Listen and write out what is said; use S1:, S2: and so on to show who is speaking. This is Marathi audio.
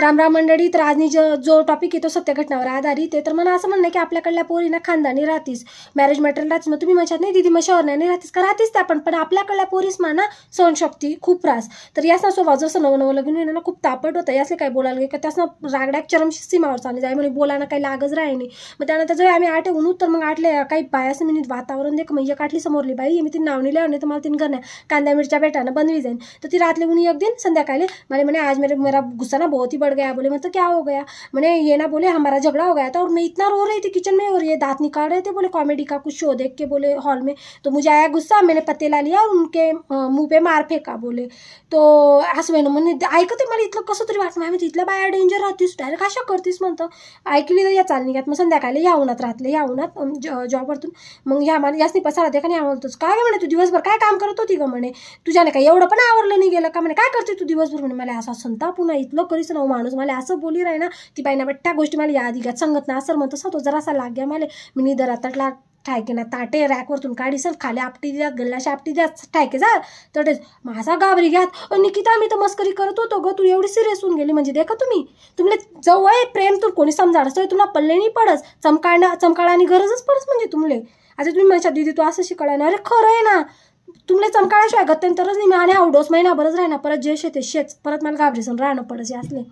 S1: रामराम मंडळीत राजनी जो जो टॉपिक येतो सत्य घटनावर आधारित आहे तर मला असं म्हणणं की आपल्याकडल्या पोरीना खानदानी राहतीस मॅरेज मॅटरलाच राहतीस मग तुम्ही म्हणतात नाही दिदी मग शहर नाही राहतीस का राहतीस त्या पण पण आपल्याकडल्या पोरीस माना सहनशक्ती खूप त्रास तर यासना स्वभाव जसं नवं नवं लग्न येणं खूप तापट होतं यासले काय बोलायला गेलं का त्यासनं रागड्याक चरम सीमावर चालली जाय म्हणजे बोलायला काही लागच नाही मग त्यानंतर जर आम्ही आठ येऊन तर मग आठले काही असं मी वातावरण देख म्हणजे काठली समोरली बाई मी ती नाव नाही लावणे तर मला तीन घरण्या कांद्या मिरच्या बेटानं बनवी जाईन तर ती रातले उन्ही एक दिन संध्याकाळी मला म्हणे आज मेरे मेरा गुस्सा ना बहुत बढ़ गया बोले मतलब क्या हो गया मैंने ये ना बोले हमारा झगड़ा हो गया था और मैं इतना रो रही थी किचन में और ये दांत निकाल रहे थे बोले कॉमेडी का कुछ शो देख के बोले हॉल में तो मुझे आया गुस्सा मैंने पत्ते ला लिया और उनके मुँह पे मार फेंका बोले तो असं मैंने तो म्हणजे ऐकते मैं तो इतना कसं तरी वाटलं मैं इतना बाया डेंजर राहतीस डायरेक्ट अशा करतीस म्हणतं ऐकली तर या चालणी घ्यात मग संध्याकाळी या उन्हात राहतले या उन्हात जॉबवरतून मग ह्या मला यासनी पसारा दे का नाही आवडतोच काय म्हणे तू दिवसभर काय काम करत होती का म्हणे तुझ्याने काय एवढं पण आवडलं नाही गेलं का म्हणे काय करते तू दिवसभर म्हणे मला असा संताप पुन्हा इथलं करीस ना माणूस मला असं बोली राही ना ती बाई ना त्या गोष्टी मला यादी घ्या सांगत ना असं म्हणतो सांगतो जरासा लाग घ्या मला मी निदर लाग ठायके ना ताटे रॅकवरतून सर खाली आपटी द्या गल्लाशी आपटी द्या ठायके जा तटेच माझा घाबरी घ्यात निकिता मी तर मस्करी करत होतो ग तू एवढी सिरियस होऊन गेली म्हणजे देखा तुम्ही तुम्हाला जवळ प्रेम तू कोणी समजाडस तुम्हाला पल्ले नाही पडस चमकाळणं चमकाळाने गरजच पडस म्हणजे तुम्हाला अरे तुम्ही माझ्या दीदी तू असं शिकळा ना अरे खरं आहे ना तुम्हाला चमकाळाशिवाय गत्यंतरच नाही आणि आवडोस महिना राही राहणार परत जे शेते शेच परत मला घाबरीसून राहणं पडस असले